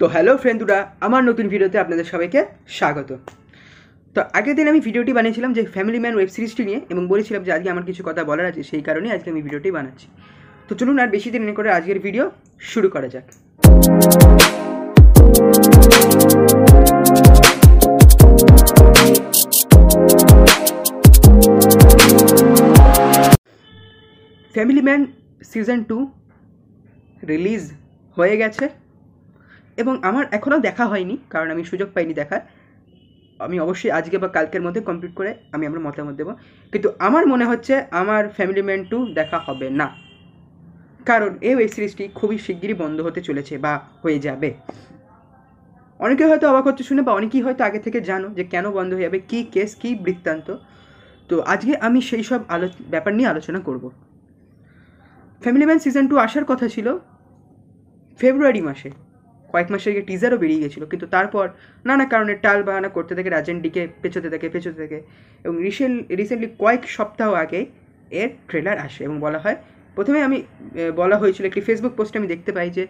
তো হ্যালো ফ্রেন্ডুরা আমার নতুন ভিডিওতে আপনাদের সবাইকে স্বাগত তো আগের দিন আমি ভিডিওটি বানিয়েছিলাম যে ফ্যামিলি ম্যান ওয়েব সিরিজটি নিয়ে এবং বলেছিলাম যে আজকে আমার কিছু কথা বলার আছে সেই কারণে আজকে আমি ভিডিওটি বানাচ্ছি তো চলুন আর বেশি দিন করে আজকের ভিডিও শুরু করা যাক family man season two release হয়ে গেছে এবং আমার এখনও দেখা হয়নি কারণ আমি সুযোগ পাইনি দেখার আমি অবশ্যই আজকে বা কালকের মধ্যে কমপ্লিট করে আমি আমার মতামত দেবো কিন্তু আমার মনে হচ্ছে আমার ফ্যামিলি ম্যান টু দেখা হবে না কারণ এই ওয়েব সিরিজটি খুবই শিগগিরই বন্ধ হতে চলেছে বা হয়ে যাবে অনেকে হয়তো অবাক হচ্ছে শুনে বা অনেকেই হয়তো আগে থেকে জানো যে কেন বন্ধ হয়ে যাবে কী কেস কী বৃত্তান্ত তো আজকে আমি সেই সব আলো ব্যাপার নিয়ে আলোচনা করব ফ্যামিলি ম্যান সিজন টু আসার কথা ছিল ফেব্রুয়ারি মাসে কয়েক মাস আগে টিজারও বেরিয়ে গেছিলো কিন্তু তারপর নানা কারণে টাল বাহানা করতে থাকে রাজেন ডিকে পেছোতে থাকে পেছোতে থাকে এবং রিসেন্ট রিসেন্টলি কয়েক সপ্তাহ আগে এর ট্রেলার আসে এবং বলা হয় প্রথমে আমি বলা হয়েছিল একটি ফেসবুক পোস্টে আমি দেখতে পাই যে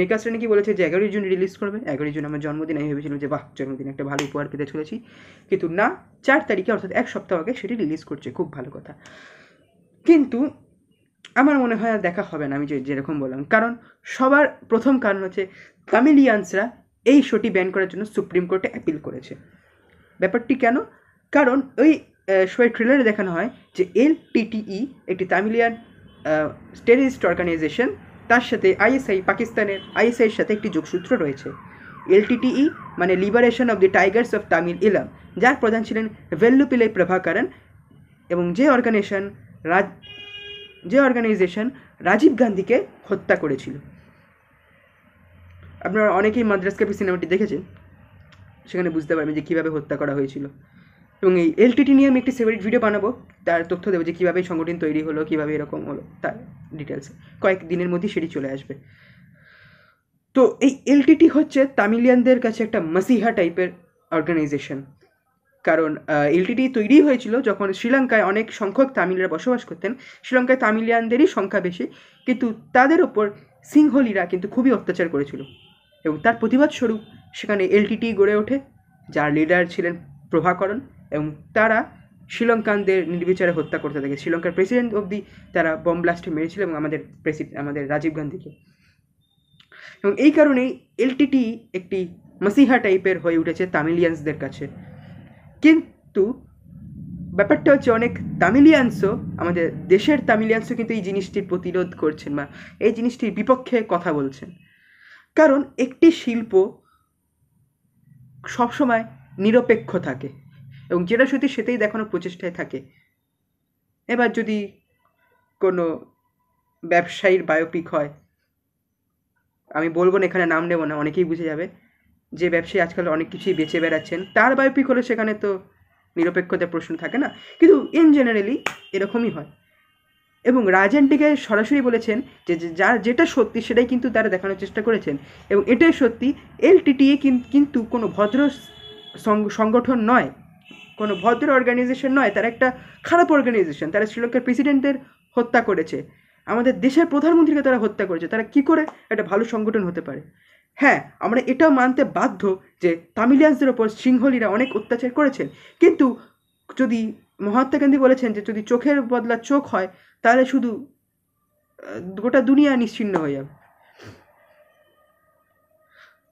মেকার্সটা নাকি বলেছে যে এগারোই জুন রিলিজ করবে এগারোই জুন আমার জন্মদিন আমি ভেবেছিলাম যে বাহ জন্মদিন একটা ভালো উপহার পেতে চলেছি কিন্তু না চার তারিখে অর্থাৎ এক সপ্তাহ আগে সেটি রিলিজ করছে খুব ভালো কথা কিন্তু আমার মনে হয় আর দেখা হবে না আমি যে যেরকম বললাম কারণ সবার প্রথম কারণ হচ্ছে তামিলিয়ানসরা এই শোটি ব্যান করার জন্য সুপ্রিম কোর্টে অ্যাপিল করেছে ব্যাপারটি কেন কারণ ওই শোয়ের ট্রেলারে দেখানো হয় যে এল টিটিই একটি তামিলিয়ান স্টেরিস্ট অর্গানাইজেশন তার সাথে আইএসআই পাকিস্তানের আইএসআইয়ের সাথে একটি যোগসূত্র রয়েছে এলটিটিই মানে liberation of the tigers of Tamil Eelam যার প্রধান ছিলেন ভেল্লুপিলাই প্রভাকরণ এবং যে অর্গানাইজেশন রাজ যে অর্গানাইজেশন রাজীব গান্ধীকে হত্যা করেছিল আপনারা অনেকেই মাদ্রাস ক্যাপি সিনেমাটি দেখেছেন সেখানে বুঝতে পারবেন যে কীভাবে হত্যা করা হয়েছিল এবং এই এলটিটি নিয়ে আমি একটি সেভারিট ভিডিও বানাবো তার তথ্য দেবো যে কীভাবে সংগঠন তৈরি হলো কীভাবে এরকম হলো তার ডিটেলস কয়েক দিনের মধ্যেই সেটি চলে আসবে তো এই এলটিটি হচ্ছে তামিলিয়ানদের কাছে একটা মাসিহা টাইপের অর্গানাইজেশন কারণ এলটিটি তৈরি হয়েছিল যখন শ্রীলঙ্কায় অনেক সংখ্যক তামিলরা বসবাস করতেন শ্রীলঙ্কায় তামিলিয়ানদেরই সংখ্যা বেশি কিন্তু তাদের ওপর সিংহলিরা কিন্তু খুবই অত্যাচার করেছিল এবং তার প্রতিবাদ স্বরূপ সেখানে এলটিটি গড়ে ওঠে যার লিডার ছিলেন প্রভাকরণ এবং তারা শ্রীলঙ্কানদের নির্বিচারে হত্যা করতে থাকে শ্রীলঙ্কার প্রেসিডেন্ট অবধি তারা বম ব্লাস্টে মেরেছিল এবং আমাদের প্রেসিডেন্ট আমাদের রাজীব গান্ধীকে এবং এই কারণেই এলটিটি একটি মসিহা টাইপের হয়ে উঠেছে তামিলিয়ানসদের কাছে কিন্তু ব্যাপারটা হচ্ছে অনেক তামিলিয়ানসও আমাদের দেশের তামিলিয়ানসও কিন্তু এই জিনিসটির প্রতিরোধ করছেন বা এই জিনিসটির বিপক্ষে কথা বলছেন কারণ একটি শিল্প সবসময় নিরপেক্ষ থাকে এবং যেটা সত্যি সেটাই দেখানোর প্রচেষ্টায় থাকে এবার যদি কোনো ব্যবসায়ীর বায়োপিক হয় আমি বলবো না এখানে নাম নেব না অনেকেই বুঝে যাবে যে ব্যবসায়ী আজকাল অনেক কিছুই বেঁচে বেড়াচ্ছেন তার বায়োপিক হলে সেখানে তো নিরপেক্ষতার প্রশ্ন থাকে না কিন্তু ইন জেনারেলি এরকমই হয় এবং রাজেনটিকে সরাসরি বলেছেন যে যার যেটা সত্যি সেটাই কিন্তু তারা দেখানোর চেষ্টা করেছেন এবং এটাই সত্যি এলটিটিএ কিন্তু কোনো ভদ্র সংগঠন নয় কোনো ভদ্র অর্গানাইজেশন নয় তারা একটা খারাপ অর্গানাইজেশন তারা শ্রীলঙ্কার প্রেসিডেন্টদের হত্যা করেছে আমাদের দেশের প্রধানমন্ত্রীকে তারা হত্যা করেছে তারা কি করে একটা ভালো সংগঠন হতে পারে হ্যাঁ আমরা এটা মানতে বাধ্য যে তামিলিয়ানসদের ওপর সিংহলীরা অনেক অত্যাচার করেছেন কিন্তু যদি মহাত্মা গান্ধী বলেছেন যে যদি চোখের বদলা চোখ হয় তাহলে শুধু গোটা দুনিয়া নিশ্চিন্ন হয়ে যাবে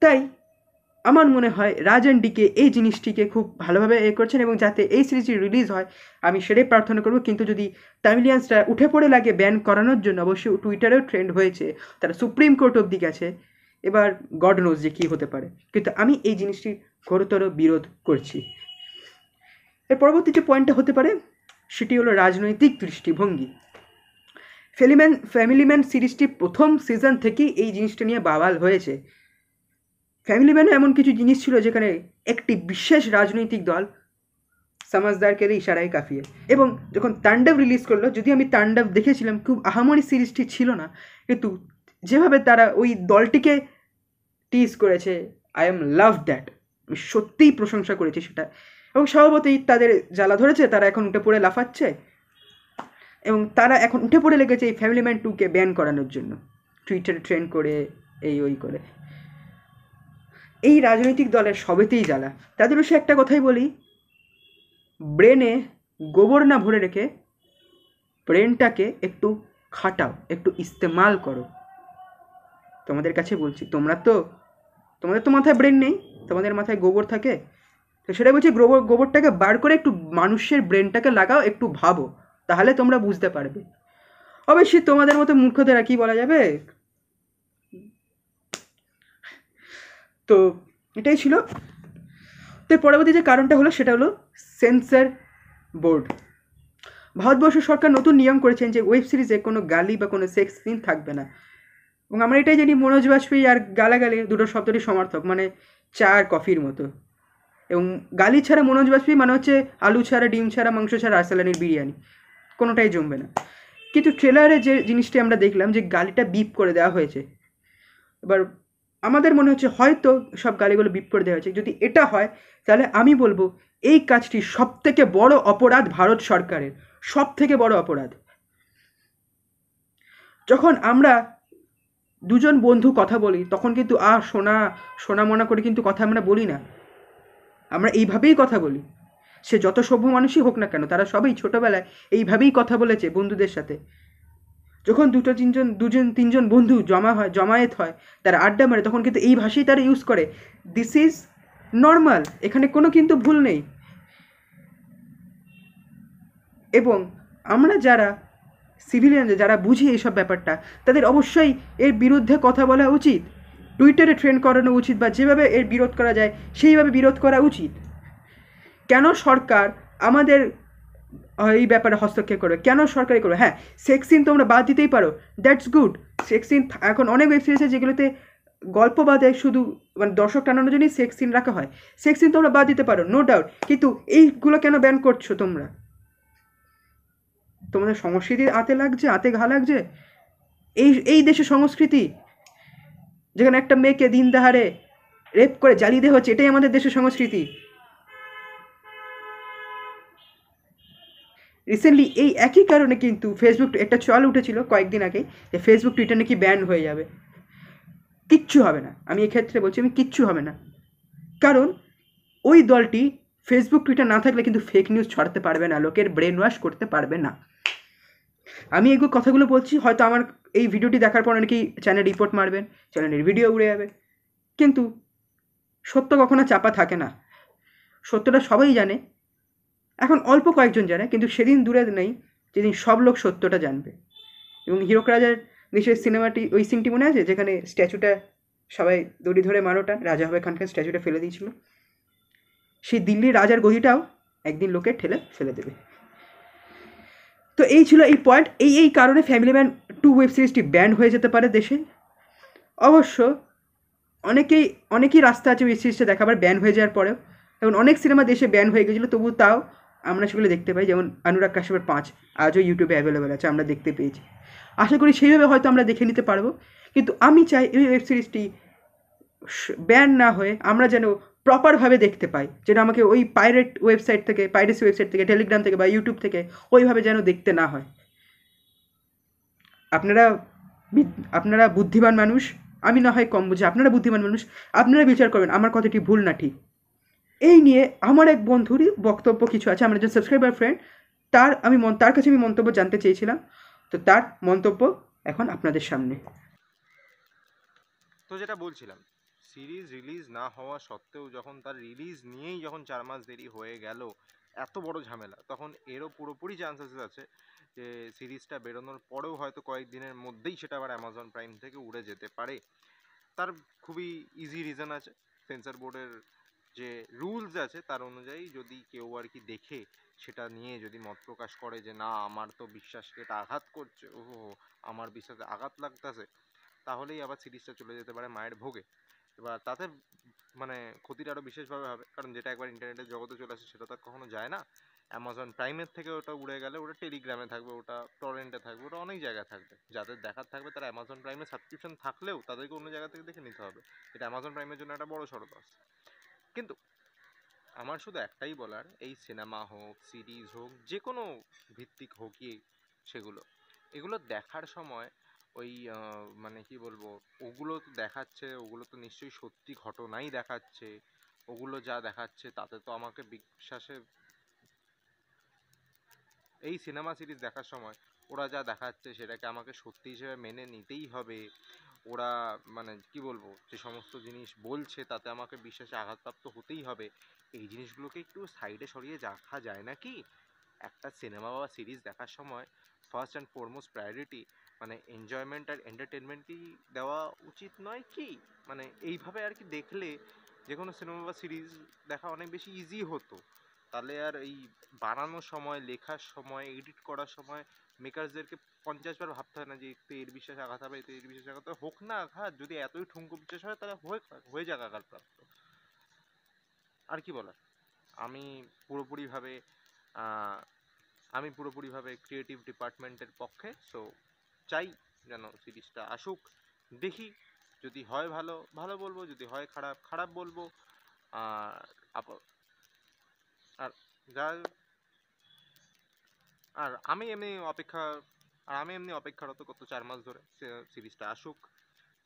তাই আমার মনে হয় রাজন ডিকে এই জিনিসটিকে খুব ভালোভাবে এ করছেন এবং যাতে এই সিরিজটি রিলিজ হয় আমি সেটাই প্রার্থনা করব কিন্তু যদি তামিলিয়ানসরা উঠে পড়ে লাগে ব্যান করানোর জন্য অবশ্যই টুইটারেও ট্রেন্ড হয়েছে তারা সুপ্রিম কোর্ট অব্দি গেছে এবার গড নোজ যে কী হতে পারে কিন্তু আমি এই জিনিসটির ঘোরতর বিরোধ করছি এর পরবর্তী যে পয়েন্টটা হতে পারে সেটি হলো রাজনৈতিক দৃষ্টিভঙ্গি ফেলিম্যান ফ্যামিলিম্যান সিরিজটি প্রথম সিজন থেকেই এই জিনিসটা নিয়ে বাবাল হয়েছে ফ্যামিলিম্যানে এমন কিছু জিনিস ছিল যেখানে একটি বিশেষ রাজনৈতিক দল সমাজদারকে ইশারায় কাফিয়ে এবং যখন তাণ্ডব রিলিজ করলো যদি আমি তাণ্ডব দেখেছিলাম খুব আহামরি সিরিজটি ছিল না কিন্তু যেভাবে তারা ওই দলটিকে টিজ করেছে আই এম লাভ দ্যাট আমি সত্যিই প্রশংসা করেছি সেটা এবং স্বভাবতই তাদের জ্বালা ধরেছে তারা এখন উঠে পড়ে লাফাচ্ছে এবং তারা এখন উঠে পড়ে লেগেছে এই ফ্যামিলি ম্যান টুকে ব্যান করানোর জন্য টুইটারে ট্রেন্ড করে এই ওই করে এই রাজনৈতিক দলের সবেতেই জ্বালা তাদের সে একটা কথাই বলি ব্রেনে গোবর না ভরে রেখে ব্রেনটাকে একটু খাটাও একটু ইস্তেমাল করো তোমাদের কাছে বলছি তোমরা তো তোমাদের তো মাথায় ব্রেন নেই তোমাদের মাথায় গোবর থাকে তো সেটাই বলছি গোবর গোবরটাকে বার করে একটু মানুষের ব্রেনটাকে লাগাও একটু ভাবো তাহলে তোমরা বুঝতে পারবে অবশ্যই তোমাদের মতো মূর্খদের আর কি বলা যাবে তো এটাই ছিল তো পরবর্তী যে কারণটা হলো সেটা হলো সেন্সার বোর্ড ভারতবর্ষ সরকার নতুন নিয়ম করেছেন যে ওয়েব সিরিজে কোনো গালি বা কোনো সেক্স সিন থাকবে না এবং আমরা এটাই জানি মনোজ বাজপেয়ী আর গালাগালি দুটো শব্দটি সমর্থক মানে চা আর কফির মতো এবং গালি ছাড়া মনোজ বাজপেয়ী মানে হচ্ছে আলু ছাড়া ডিম ছাড়া মাংস ছাড়া আসালানির বিরিয়ানি কোনোটাই জমবে না কিন্তু ট্রেলারে যে জিনিসটি আমরা দেখলাম যে গালিটা বিপ করে দেওয়া হয়েছে এবার আমাদের মনে হচ্ছে হয়তো সব গালিগুলো বিপ করে দেওয়া হয়েছে যদি এটা হয় তাহলে আমি বলবো এই কাজটি সব থেকে বড় অপরাধ ভারত সরকারের সব থেকে বড় অপরাধ যখন আমরা দুজন বন্ধু কথা বলি তখন কিন্তু আ সোনা সোনা মনা করে কিন্তু কথা আমরা বলি না আমরা এইভাবেই কথা বলি সে যত সভ্য মানুষই হোক না কেন তারা সবাই ছোটোবেলায় এইভাবেই কথা বলেছে বন্ধুদের সাথে যখন দুটো তিনজন দুজন তিনজন বন্ধু জমা হয় জমায়েত হয় তারা আড্ডা মারে তখন কিন্তু এই ভাষাই তারা ইউজ করে দিস ইজ নর্মাল এখানে কোনো কিন্তু ভুল নেই এবং আমরা যারা সিভিলিয়ান যারা বুঝে এইসব ব্যাপারটা তাদের অবশ্যই এর বিরুদ্ধে কথা বলা উচিত টুইটারে ট্রেন্ড করানো উচিত বা যেভাবে এর বিরোধ করা যায় সেইভাবে বিরোধ করা উচিত কেন সরকার আমাদের এই ব্যাপারে হস্তক্ষেপ করবে কেন সরকারি করবে হ্যাঁ সেক্সিন তোমরা বাদ দিতেই পারো দ্যাটস গুড সেক্সিন এখন অনেক ওয়েব সিরিজ আছে যেগুলোতে গল্প বাদে শুধু মানে দর্শক টানানোর জন্যই সেক্সিন রাখা হয় সেক্সিন তোমরা বাদ দিতে পারো নো ডাউট কিন্তু এইগুলো কেন ব্যান করছো তোমরা তোমাদের সংস্কৃতি আতে লাগছে আতে ঘা লাগছে এই এই দেশে সংস্কৃতি যেখানে একটা মেয়েকে দিন দাহারে রেপ করে জ্বালিয়ে দেওয়া হচ্ছে এটাই আমাদের দেশের সংস্কৃতি রিসেন্টলি এই একই কারণে কিন্তু ফেসবুক একটা চল উঠেছিল কয়েকদিন আগে যে ফেসবুক টুইটার নাকি ব্যান হয়ে যাবে কিচ্ছু হবে না আমি এক্ষেত্রে বলছি আমি কিচ্ছু হবে না কারণ ওই দলটি ফেসবুক টুইটার না থাকলে কিন্তু ফেক নিউজ ছড়াতে পারবে না লোকের ব্রেন ওয়াশ করতে পারবে না আমি এগুলো কথাগুলো বলছি হয়তো আমার এই ভিডিওটি দেখার পর অনেকেই চ্যানেল রিপোর্ট মারবেন চ্যানেলের ভিডিও উড়ে যাবে কিন্তু সত্য কখনো চাপা থাকে না সত্যটা সবাই জানে এখন অল্প কয়েকজন জানে কিন্তু সেদিন দূরে নেই যেদিন সব লোক সত্যটা জানবে এবং হিরক রাজার দেশের সিনেমাটি ওই সিনটি মনে আছে যেখানে স্ট্যাচুটা সবাই দড়ি ধরে মারোটা রাজা হবে খানকে স্ট্যাচুটা ফেলে দিয়েছিল সেই দিল্লির রাজার গদিটাও একদিন লোকে ঠেলে ফেলে দেবে তো এই ছিল এই পয়েন্ট এই এই কারণে ফ্যামিলি ম্যান টু ওয়েব সিরিজটি ব্যান্ড হয়ে যেতে পারে দেশে অবশ্য অনেকেই অনেকেই রাস্তা আছে ওয়েব সিরিজটা দেখাবার ব্যান হয়ে যাওয়ার পরেও এবং অনেক সিনেমা দেশে ব্যান হয়ে গেছিলো তবু তাও আমরা সেগুলো দেখতে পাই যেমন অনুরাগ কাশ্যপের পাঁচ আজও ইউটিউবে অ্যাভেলেবেল আছে আমরা দেখতে পেয়েছি আশা করি সেইভাবে হয়তো আমরা দেখে নিতে পারবো কিন্তু আমি চাই এই ওয়েব সিরিজটি ব্যান না হয়ে আমরা যেন প্রপারভাবে দেখতে পাই যেটা আমাকে ওই পাইরেট ওয়েবসাইট থেকে পাইরেসি ওয়েবসাইট থেকে টেলিগ্রাম থেকে বা ইউটিউব থেকে ওইভাবে যেন দেখতে না হয় আপনারা আপনারা বুদ্ধিমান মানুষ আমি না হয় কম বুঝি আপনারা বুদ্ধিমান মানুষ আপনারা বিচার করবেন আমার কথাটি ভুল না ঠিক এই নিয়ে আমার এক বন্ধুরই বক্তব্য কিছু আছে আমার একজন সাবস্ক্রাইবার ফ্রেন্ড তার আমি তার কাছে আমি মন্তব্য জানতে চেয়েছিলাম তো তার মন্তব্য এখন আপনাদের সামনে তো যেটা বলছিলাম সিরিজ রিলিজ না হওয়া সত্ত্বেও যখন তার রিলিজ নিয়েই যখন চার মাস দেরি হয়ে গেল এত বড় ঝামেলা তখন এরও পুরোপুরি চান্সেস আছে যে সিরিজটা বেরোনোর পরেও হয়তো কয়েকদিনের মধ্যেই সেটা আবার অ্যামাজন প্রাইম থেকে উড়ে যেতে পারে তার খুবই ইজি রিজন আছে সেন্সার বোর্ডের যে রুলস আছে তার অনুযায়ী যদি কেউ আর কি দেখে সেটা নিয়ে যদি মত প্রকাশ করে যে না আমার তো বিশ্বাসকে এটা আঘাত করছে ও আমার বিশ্বাসে আঘাত লাগতেছে তাহলেই আবার সিরিজটা চলে যেতে পারে মায়ের ভোগে এবার তাতে মানে ক্ষতিটা আরও বিশেষভাবে হবে কারণ যেটা একবার ইন্টারনেটের জগতে চলে আসে সেটা তো আর কখনো যায় না অ্যামাজন প্রাইমের থেকে ওটা উড়ে গেলে ওটা টেলিগ্রামে থাকবে ওটা টরেন্টে থাকবে ওটা অনেক জায়গায় থাকবে যাদের দেখার থাকবে তারা অ্যামাজন প্রাইমে সাবস্ক্রিপশন থাকলেও তাদেরকে অন্য জায়গা থেকে দেখে নিতে হবে এটা অ্যামাজন প্রাইমের জন্য একটা বড় সড়ো আছে কিন্তু আমার শুধু একটাই বলার এই সিনেমা হোক সিরিজ হোক যে কোনো ভিত্তিক হোকই সেগুলো এগুলো দেখার সময় ওই মানে কি বলবো ওগুলো তো দেখাচ্ছে ওগুলো তো নিশ্চয়ই সত্যি ঘটনাই দেখাচ্ছে ওগুলো যা দেখাচ্ছে তাতে তো আমাকে বিশ্বাসে এই সিনেমা সিরিজ দেখার সময় ওরা যা দেখাচ্ছে সেটাকে আমাকে সত্যি হিসেবে মেনে নিতেই হবে ওরা মানে কি বলবো যে সমস্ত জিনিস বলছে তাতে আমাকে বিশ্বাসে আঘাতপ্রাপ্ত হতেই হবে এই জিনিসগুলোকে একটু সাইডে সরিয়ে রাখা যায় না কি একটা সিনেমা বা সিরিজ দেখার সময় ফার্স্ট অ্যান্ড ফরমোস্ট প্রায়োরিটি মানে এনজয়মেন্ট আর কি দেওয়া উচিত নয় কি মানে এইভাবে আর কি দেখলে যে কোনো সিনেমা বা সিরিজ দেখা অনেক বেশি ইজি হতো তাহলে আর এই বানানোর সময় লেখার সময় এডিট করার সময় মেকারসদেরকে পঞ্চাশবার ভাবতে হয় না যে একটু এর বিশ্বাস আঘাত হবে এতে এর বিশ্বাস আঘাত হবে হোক না আঘাত যদি এতই ঠুঙ্কু বিশ্বাস হয় তাহলে হয়ে যাক আঘাত প্রাপ্ত আর কি বলার আমি পুরোপুরিভাবে আমি পুরোপুরিভাবে ক্রিয়েটিভ ডিপার্টমেন্টের পক্ষে সো চাই যেন সিরিজটা আসুক দেখি যদি হয় ভালো ভালো বলবো যদি হয় খারাপ খারাপ বলবো আর আর যা আর আমি এমনি অপেক্ষা আর আমি এমনি অপেক্ষারত গত চার মাস ধরে সিরিজটা আসুক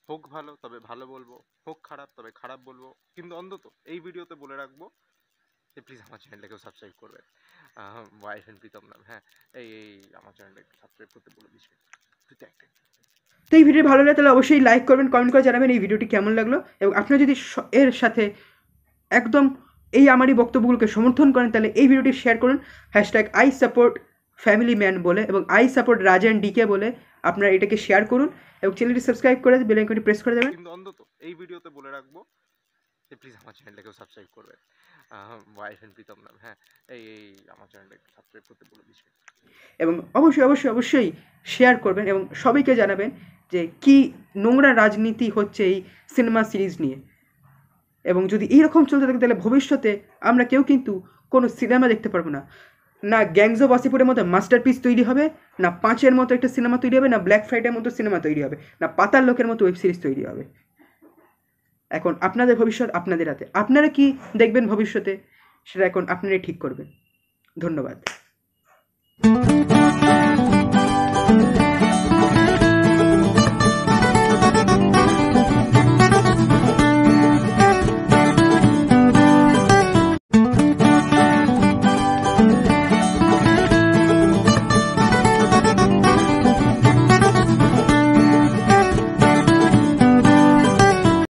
হোক ভালো তবে ভালো বলবো হোক খারাপ তবে খারাপ বলবো কিন্তু অন্তত এই ভিডিওতে বলে রাখবো যে প্লিজ আমার চ্যানেলটাকেও সাবস্ক্রাইব করবেন ওয়াইফ অ্যান্ড প্রীতম নাম হ্যাঁ এই এই আমার চ্যানেলটাকে সাবস্ক্রাইব করতে বলে দিচ্ছি তো এই ভিডিও ভালো লাগে তাহলে অবশ্যই লাইক করবেন কমেন্ট করে জানাবেন এই ভিডিওটি কেমন লাগলো এবং আপনারা যদি এর সাথে একদম এই আমারই বক্তব্যগুলোকে সমর্থন করেন তাহলে এই ভিডিওটি শেয়ার করুন hashtag I support family man বলে এবং আই সাপোর্ট রাজেন ডিকে বলে আপনারা এটাকে শেয়ার করুন এবং চ্যানেলটি সাবস্ক্রাইব করে বেলাইকনটি প্রেস করে দেবেন অন্তত এই ভিডিওতে বলে রাখবো প্লিজ আমার চ্যানেলটাকেও সাবস্ক্রাইব করবে ওয়াইফ অ্যান্ড প্রীতম নাম হ্যাঁ এই এই আমার চ্যানেলটাকে সাবস্ক্রাইব করতে বলে দিচ্ছি এবং অবশ্যই অবশ্যই অবশ্যই শেয়ার করবেন এবং সবাইকে জানাবেন যে কি নোংরা রাজনীতি হচ্ছে এই সিনেমা সিরিজ নিয়ে এবং যদি এইরকম চলতে থাকে তাহলে ভবিষ্যতে আমরা কেউ কিন্তু কোনো সিনেমা দেখতে পারবো না না গ্যাংস অফ আসিপুরের মতো পিস তৈরি হবে না পাঁচের মতো একটা সিনেমা তৈরি হবে না ব্ল্যাক ফ্রাইডের মতো সিনেমা তৈরি হবে না পাতার লোকের মতো ওয়েব সিরিজ তৈরি হবে এখন আপনাদের ভবিষ্যৎ আপনাদের হাতে আপনারা কি দেখবেন ভবিষ্যতে সেটা এখন আপনারাই ঠিক করবেন ধন্যবাদ